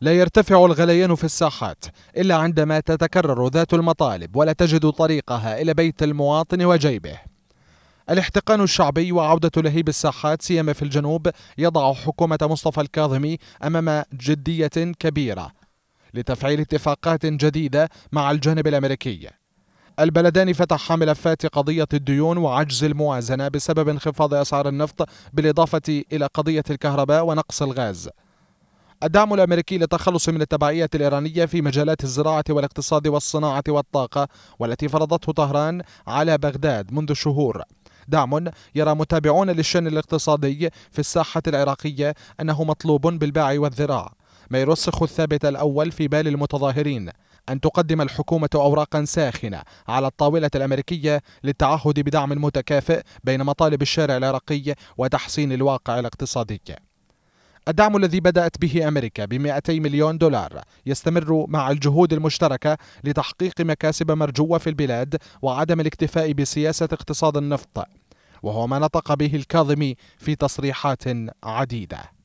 لا يرتفع الغليان في الساحات إلا عندما تتكرر ذات المطالب ولا تجد طريقها إلى بيت المواطن وجيبه الاحتقان الشعبي وعودة لهيب الساحات سيما في الجنوب يضع حكومة مصطفى الكاظمي أمام جدية كبيرة لتفعيل اتفاقات جديدة مع الجانب الأمريكي البلدان فتحا ملفات قضية الديون وعجز الموازنة بسبب انخفاض أسعار النفط بالإضافة إلى قضية الكهرباء ونقص الغاز الدعم الأمريكي للتخلص من التبعية الإيرانية في مجالات الزراعة والاقتصاد والصناعة والطاقة والتي فرضته طهران على بغداد منذ شهور دعم يرى متابعون للشأن الاقتصادي في الساحة العراقية أنه مطلوب بالباع والذراع ما يرسخ الثابت الأول في بال المتظاهرين أن تقدم الحكومة أوراقا ساخنة على الطاولة الأمريكية للتعهد بدعم متكافئ بين مطالب الشارع العراقي وتحسين الواقع الاقتصادي الدعم الذي بدأت به أمريكا ب 200 مليون دولار يستمر مع الجهود المشتركة لتحقيق مكاسب مرجوة في البلاد وعدم الاكتفاء بسياسة اقتصاد النفط وهو ما نطق به الكاظمي في تصريحات عديده